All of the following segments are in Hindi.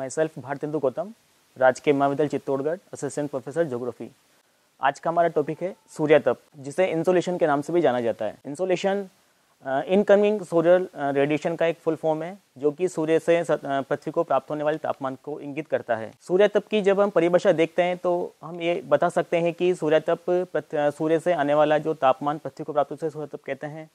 सेल्फ भारतेंदु गौतम राजकीय महाविद्यालय चित्तौड़गढ़ असिस्टेंट प्रोफेसर ज्योग्राफी आज का हमारा टॉपिक है सूर्य तप जिसे इंसोलेशन के नाम से भी जाना जाता है इंसोलेशन इनकमिंग सूर्य रेडिएशन का एक फुल फॉर्म है जो कि सूर्य से uh, पृथ्वी को प्राप्त होने वाले तापमान को इंगित करता है सूर्य तप की जब हम परिभाषा देखते हैं तो हम ये बता सकते हैं कि सूर्य तप uh, सूर्य से आने वाला जो तापमान पृथ्वी को प्राप्त होता है सूर्य तप कहते हैं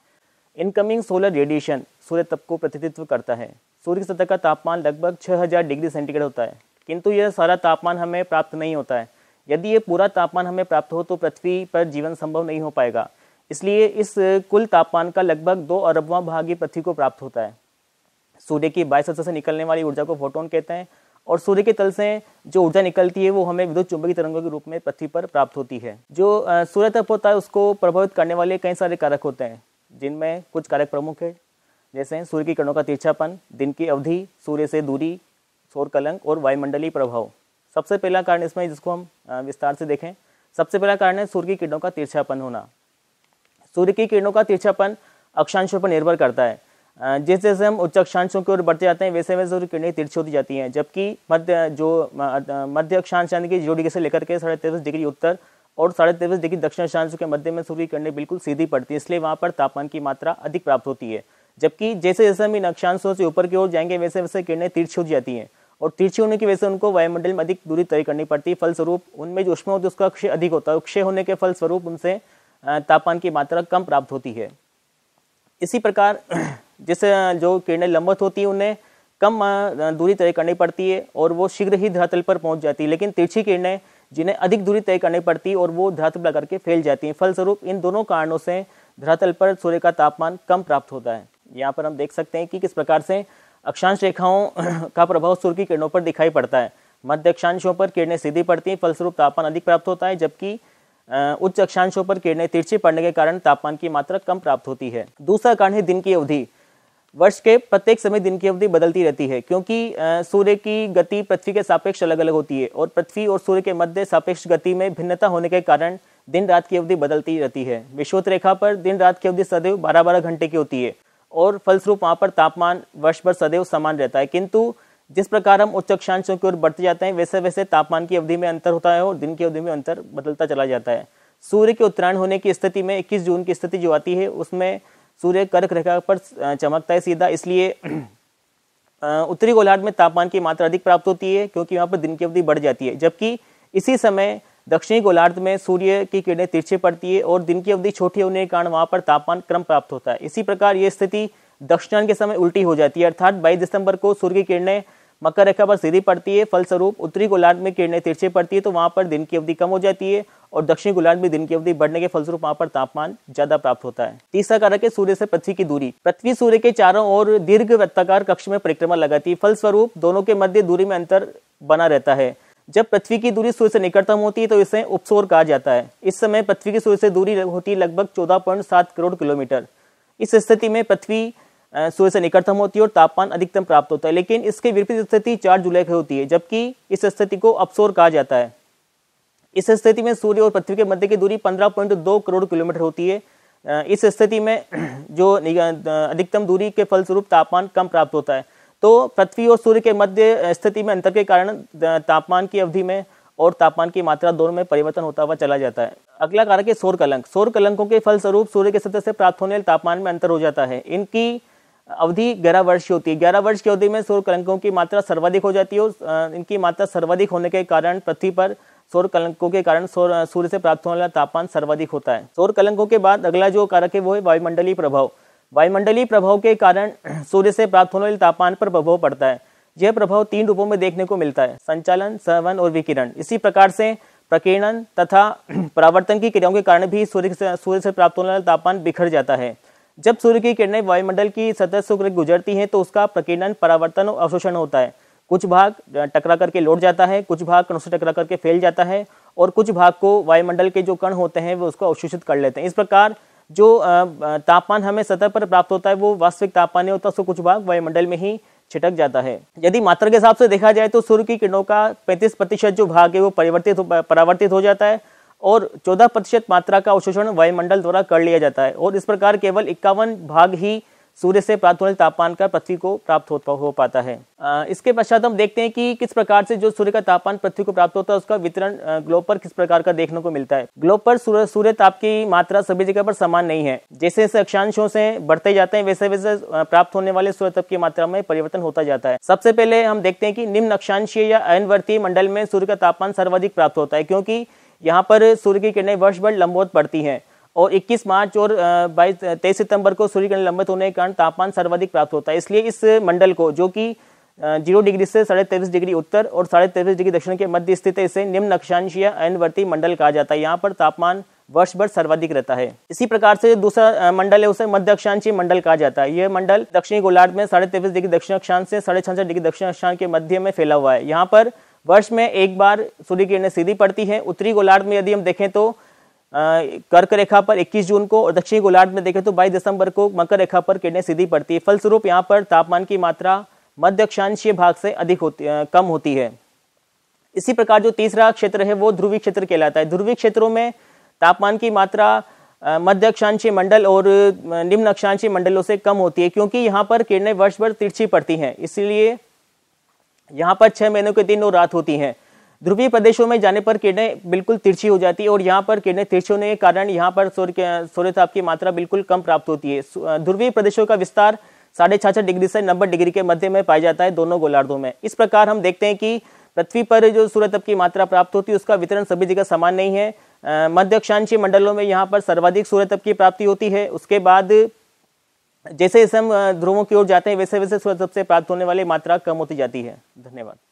इनकमिंग सोलर रेडिएशन सूर्य तप को प्रतिनिधित्व करता है सूर्य की सतह का तापमान लगभग 6000 डिग्री सेंटीग्रेड होता है किंतु यह सारा तापमान हमें प्राप्त नहीं होता है यदि ये पूरा तापमान हमें प्राप्त हो तो पृथ्वी पर जीवन संभव नहीं हो पाएगा इसलिए इस कुल तापमान का लगभग दो अरबवा भाग ही पृथ्वी को प्राप्त होता है सूर्य की सतह से निकलने वाली ऊर्जा को फोटोन कहते हैं और सूर्य के तल से जो ऊर्जा निकलती है वो हमें विद्युत चुंबकीय तरंगों के रूप में पृथ्वी पर प्राप्त होती है जो सूर्य तप होता है उसको प्रभावित करने वाले कई सारे कारक होते हैं जिनमें कुछ कारक प्रमुख है जैसे सूर्य की किरणों का तिरछापन दिन की अवधि सूर्य से दूरी सौर कलंक और वायुमंडलीय प्रभाव सबसे पहला कारण इसमें जिसको हम विस्तार से देखें सबसे पहला कारण है सूर्य की किरणों का तिरछापन होना सूर्य की किरणों का तिरछापन अक्षांशों पर निर्भर करता है जिस जैसे हम उच्च अक्षांशों की ओर बढ़ते जाते हैं वैसे वैसे सूर्य किरणें तिरछी होती जाती हैं जबकि मध्य जो मध्य अक्षांश यानी कि जीरो डिग्री से लेकर के साढ़े तेईस डिग्री उत्तर और साढ़े तेईस डिग्री दक्षिण अक्षांश के मध्य में सूर्य किरणें बिल्कुल सीधी पड़ती है इसलिए वहाँ पर तापमान की मात्रा अधिक प्राप्त होती है जबकि जैसे जैसे हम इन अक्षांशों से ऊपर की ओर जाएंगे वैसे वैसे किरणें तिरछी हो जाती हैं और तिरछी होने की वजह से उनको वायुमंडल में अधिक दूरी तय करनी पड़ती है फलस्वरूप उनमें जो उष्मा होती है उसका क्षय अधिक होता है क्षय होने के फलस्वरूप उनसे तापमान की मात्रा कम प्राप्त होती है इसी प्रकार जैसे जो किरणें लंबत होती हैं उन्हें कम दूरी तय करनी पड़ती है और वो शीघ्र ही धरातल पर पहुंच जाती है लेकिन तिरछी किरणें जिन्हें अधिक दूरी तय करनी पड़ती है और वो धरातल पर करके फैल जाती हैं फलस्वरूप इन दोनों कारणों से धरातल पर सूर्य का तापमान कम प्राप्त होता है यहाँ पर हम देख सकते हैं कि किस प्रकार से अक्षांश रेखाओं का प्रभाव सूर्य की किरणों पर दिखाई पड़ता है मध्य अक्षांशों पर किरणें सीधी पड़ती हैं फलस्वरूप तापमान अधिक प्राप्त होता है जबकि उच्च अक्षांशों पर किरणें तिरछी पड़ने के कारण तापमान की मात्रा कम प्राप्त होती है दूसरा कारण है दिन की अवधि वर्ष के प्रत्येक समय दिन की अवधि बदलती रहती है क्योंकि सूर्य की गति पृथ्वी के सापेक्ष अलग अलग होती है और पृथ्वी और सूर्य के मध्य सापेक्ष गति में भिन्नता होने के कारण दिन रात की अवधि बदलती रहती है विश्वत रेखा पर दिन रात की अवधि सदैव बारह बारह घंटे की होती है और फलस्वरूप वहाँ पर तापमान वर्ष भर सदैव समान रहता है किंतु जिस प्रकार हम उच्च अक्षांशों की ओर बढ़ते जाते हैं वैसे वैसे तापमान की अवधि में अंतर होता है और दिन की अवधि में अंतर बदलता चला जाता है सूर्य के उत्तरायण होने की स्थिति में 21 जून की स्थिति जो आती है उसमें सूर्य कर्क रेखा पर चमकता है सीधा इसलिए उत्तरी गोलार्ध में तापमान की मात्रा अधिक प्राप्त होती है क्योंकि वहाँ पर दिन की अवधि बढ़ जाती है जबकि इसी समय दक्षिणी गोलार्ध में सूर्य की किरणें तिरछी पड़ती है और दिन की अवधि छोटी होने के कारण वहाँ पर तापमान क्रम प्राप्त होता है इसी प्रकार ये स्थिति दक्षिणायन के समय उल्टी हो जाती है अर्थात बाईस दिसंबर को सूर्य की किरणें मकर रेखा पर सीधी पड़ती है फलस्वरूप उत्तरी गोलार्ध में किरणें तिरछी पड़ती है तो वहाँ पर दिन की अवधि कम हो जाती है और दक्षिणी गोलार्ध में दिन की अवधि बढ़ने के फलस्वरूप वहाँ पर तापमान ज्यादा प्राप्त होता है तीसरा कारक है सूर्य से पृथ्वी की दूरी पृथ्वी सूर्य के चारों ओर दीर्घ वृत्ताकार कक्ष में परिक्रमा लगाती है फलस्वरूप दोनों के मध्य दूरी में अंतर बना रहता है जब पृथ्वी की दूरी सूर्य से निकटतम होती है तो इसे उपसौर कहा जाता है इस समय पृथ्वी की सूर्य से दूरी होती है लगभग चौदह पॉइंट सात करोड़ किलोमीटर इस स्थिति में पृथ्वी सूर्य से निकटतम होती है और तापमान अधिकतम प्राप्त होता है लेकिन इसके विपरीत स्थिति चार जुलाई की होती है जबकि इस स्थिति को अपसोर कहा जाता है इस स्थिति में सूर्य और पृथ्वी के मध्य की दूरी पंद्रह पॉइंट दो करोड़ किलोमीटर होती है इस स्थिति में जो अधिकतम दूरी के फलस्वरूप तापमान कम प्राप्त होता है तो पृथ्वी और सूर्य के मध्य स्थिति में अंतर के कारण तापमान की अवधि में और तापमान की मात्रा दोनों में परिवर्तन होता हुआ चला जाता है अगला कारक है सौर कलंक सौर कलंकों के फलस्वरूप सूर्य के सतह से प्राप्त होने तापमान में अंतर हो जाता है इनकी अवधि ग्यारह वर्ष की होती है ग्यारह वर्ष की अवधि में सौर कलंकों की मात्रा सर्वाधिक हो जाती है और इनकी मात्रा सर्वाधिक होने के कारण पृथ्वी पर सौर कलंकों के कारण सूर्य से प्राप्त होने वाला तापमान सर्वाधिक होता है सौर कलंकों के बाद अगला जो कारक है वो है वायुमंडलीय प्रभाव वायुमंडलीय प्रभाव के कारण सूर्य से प्राप्त होने वाले तापमान पर प्रभाव पड़ता है यह प्रभाव तीन रूपों में देखने को मिलता है संचालन सहवन और विकिरण इसी प्रकार से प्रकीर्णन तथा परावर्तन की क्रियाओं के कारण भी सूर्य से सूर्य से प्राप्त होने वाला तापमान बिखर जाता है जब सूर्य की किरणें वायुमंडल की सतह से होकर गुजरती हैं तो उसका प्रकीर्णन परावर्तन और अवशोषण होता है कुछ भाग टकरा करके लौट जाता है कुछ भाग कणों से टकरा करके फैल जाता है और कुछ भाग को वायुमंडल के जो कण होते हैं वो उसको अवशोषित कर लेते हैं इस प्रकार जो तापमान हमें सतह पर प्राप्त होता है वो वास्तविक तापमान नहीं होता उसको कुछ भाग वायुमंडल में ही छिटक जाता है यदि मात्रा के हिसाब से देखा जाए तो सूर्य की किरणों का 35 प्रतिशत जो भाग है वो परिवर्तित परावर्तित हो जाता है और 14 प्रतिशत मात्रा का अवशोषण वायुमंडल द्वारा कर लिया जाता है और इस प्रकार केवल इक्यावन भाग ही सूर्य से प्राप्त होने तापमान का पृथ्वी को प्राप्त हो, हो पाता है आ, इसके पश्चात हम देखते हैं कि किस प्रकार से जो सूर्य का तापमान पृथ्वी को प्राप्त होता है उसका वितरण ग्लोब पर किस प्रकार का देखने को मिलता है ग्लोब पर सूर्य सूर्य ताप की मात्रा सभी जगह पर समान नहीं है जैसे जैसे अक्षांशों से बढ़ते जाते हैं वैसे वैसे प्राप्त होने वाले सूर्य ताप की मात्रा में परिवर्तन होता जाता है सबसे पहले हम देखते हैं कि निम्न अक्षांशीय या अयनवर्तीय मंडल में सूर्य का तापमान सर्वाधिक प्राप्त होता है क्योंकि यहाँ पर सूर्य की किरणें वर्ष भर लंबोत पड़ती हैं और 21 मार्च और बाईस तेईस सितंबर को सूर्य ग्रहण लंबित होने के कारण तापमान सर्वाधिक प्राप्त होता है इसलिए इस मंडल को जो कि जीरो डिग्री से साढ़े तेईस डिग्री उत्तर और साढ़े तेईस डिग्री दक्षिण के मध्य स्थित है इसे निम्न अक्षांश अयनवर्ती मंडल कहा जाता है यहाँ पर तापमान वर्ष भर सर्वाधिक रहता है इसी प्रकार से दूसरा मंडल है उसे मध्य अक्षांशीय मंडल कहा जाता है यह मंडल दक्षिणी गोलार्ध में साढ़े तेईस डिग्री दक्षिण अक्षांश से साढ़े छह डिग्री दक्षिण अक्षांश के मध्य में फैला हुआ है यहाँ पर वर्ष में एक बार सूर्य किरणें सीधी पड़ती है उत्तरी गोलार्ध में यदि हम देखें तो कर्क रेखा पर 21 जून को और दक्षिणी गोलार्ध में देखें तो 22 दिसंबर को मकर रेखा पर किरणें सीधी पड़ती है फलस्वरूप यहाँ पर तापमान की मात्रा मध्य अक्षांशीय भाग से अधिक होती कम होती है इसी प्रकार जो तीसरा क्षेत्र है वो ध्रुवी क्षेत्र कहलाता है ध्रुवी क्षेत्रों में तापमान की मात्रा मध्य अक्षांशीय मंडल और निम्न अक्षांशीय मंडलों से कम होती है क्योंकि यहाँ पर किरणें वर्ष भर तिरछी पड़ती हैं इसलिए यहाँ पर छह महीनों के दिन और रात होती हैं ध्रुवीय प्रदेशों में जाने पर किरणें बिल्कुल तिरछी हो जाती है और यहाँ पर किरणें तिरछी होने के कारण यहाँ पर सूर्य सूर्य ताप की मात्रा बिल्कुल कम प्राप्त होती है ध्रुवीय प्रदेशों का विस्तार साढ़े छाछ डिग्री से नब्बे डिग्री के मध्य में पाया जाता है दोनों गोलार्धों में इस प्रकार हम देखते हैं कि पृथ्वी पर जो सूर्य तप की मात्रा प्राप्त होती है उसका वितरण सभी जगह समान नहीं है मध्य अक्षांशीय मंडलों में यहाँ पर सर्वाधिक सूर्य तप की प्राप्ति होती है उसके बाद जैसे जैसे हम ध्रुवों की ओर जाते हैं वैसे वैसे सूर्य तप से प्राप्त होने वाली मात्रा कम होती जाती है धन्यवाद